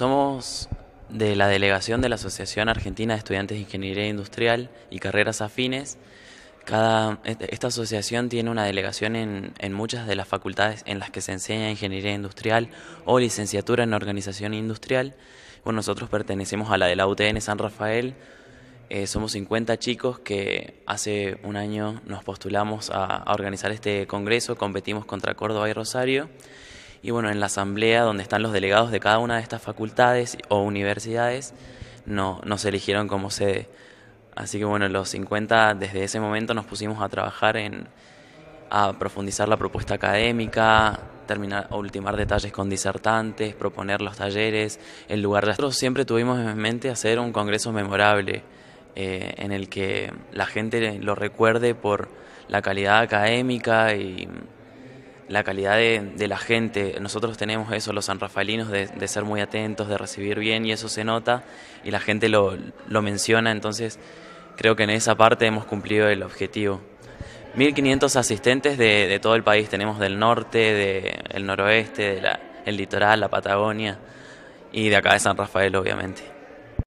Somos de la delegación de la Asociación Argentina de Estudiantes de Ingeniería Industrial y Carreras Afines. Este, esta asociación tiene una delegación en, muchas de las facultades en las que se enseña ingeniería industrial o licenciatura en organización industrial. Bueno, nosotros pertenecemos a la de la UTN San Rafael. Eh, somos 50 chicos que hace un año nos postulamos a organizar este congreso, competimos contra Córdoba y Rosario y bueno, en la asamblea donde están los delegados de cada una de estas facultades o universidades, no, se eligieron como sede. Así que bueno, los 50 desde ese momento nos pusimos a trabajar en a profundizar la propuesta académica, terminar ultimar detalles con disertantes, proponer los talleres, el lugar. de... Nosotros siempre tuvimos en mente hacer un congreso memorable eh, en el que la gente lo recuerde por la calidad académica y la calidad de, la gente. Nosotros tenemos eso, los sanrafaelinos, de, de ser muy atentos, de recibir bien y eso se nota y la gente lo, menciona, entonces creo que en esa parte hemos cumplido el objetivo. 1.500 asistentes de, de, todo el país, tenemos del norte, del noroeste, del litoral, la Patagonia y de acá de San Rafael obviamente.